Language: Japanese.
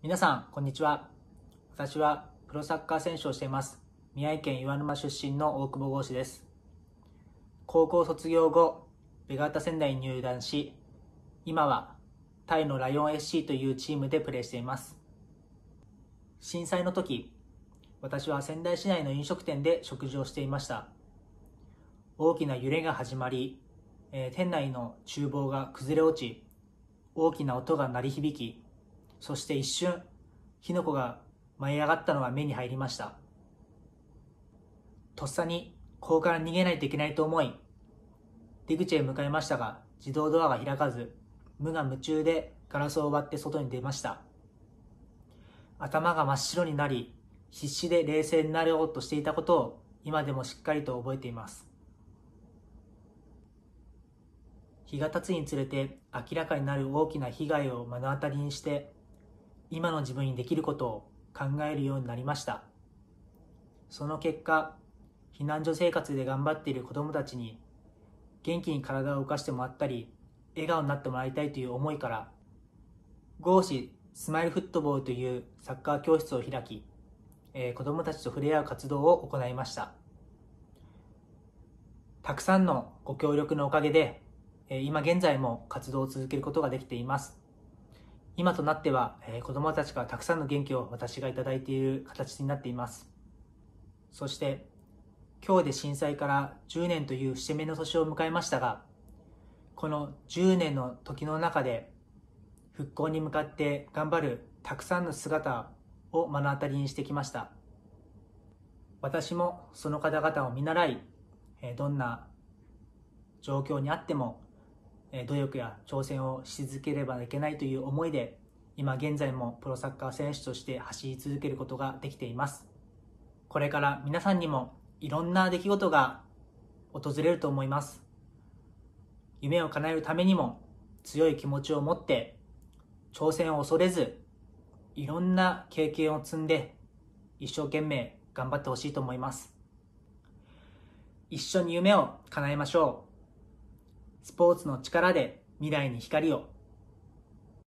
皆さん、こんにちは。私はプロサッカー選手をしています。宮城県岩沼出身の大久保豪志です。高校卒業後、ベガータ仙台に入団し、今はタイのライオン s c というチームでプレーしています。震災の時、私は仙台市内の飲食店で食事をしていました。大きな揺れが始まり、えー、店内の厨房が崩れ落ち、大きな音が鳴り響き、そして一瞬、火の粉が舞い上がったのが目に入りました。とっさに、ここから逃げないといけないと思い、出口へ向かいましたが、自動ドアが開かず、無我夢中でガラスを割って外に出ました。頭が真っ白になり、必死で冷静になろうとしていたことを今でもしっかりと覚えています。日が経つにつれて明らかになる大きな被害を目の当たりにして今の自分にできることを考えるようになりましたその結果避難所生活で頑張っている子どもたちに元気に体を動かしてもらったり笑顔になってもらいたいという思いから合志スマイルフットボールというサッカー教室を開き、えー、子どもたちと触れ合う活動を行いましたたくさんのご協力のおかげで、え今現在も活動を続けることができています今となっては、えー、子供たちからたくさんの元気を私がいただいている形になっています。そして、今日で震災から10年という節目の年を迎えましたが、この10年の時の中で、復興に向かって頑張るたくさんの姿を目の当たりにしてきました。私もその方々を見習い、どんな状況にあっても努力や挑戦をし続ければいけないという思いで今現在もプロサッカー選手として走り続けることができていますこれから皆さんにもいろんな出来事が訪れると思います夢を叶えるためにも強い気持ちを持って挑戦を恐れずいろんな経験を積んで一生懸命頑張ってほしいと思います一緒に夢を叶えましょうスポーツの力で未来に光を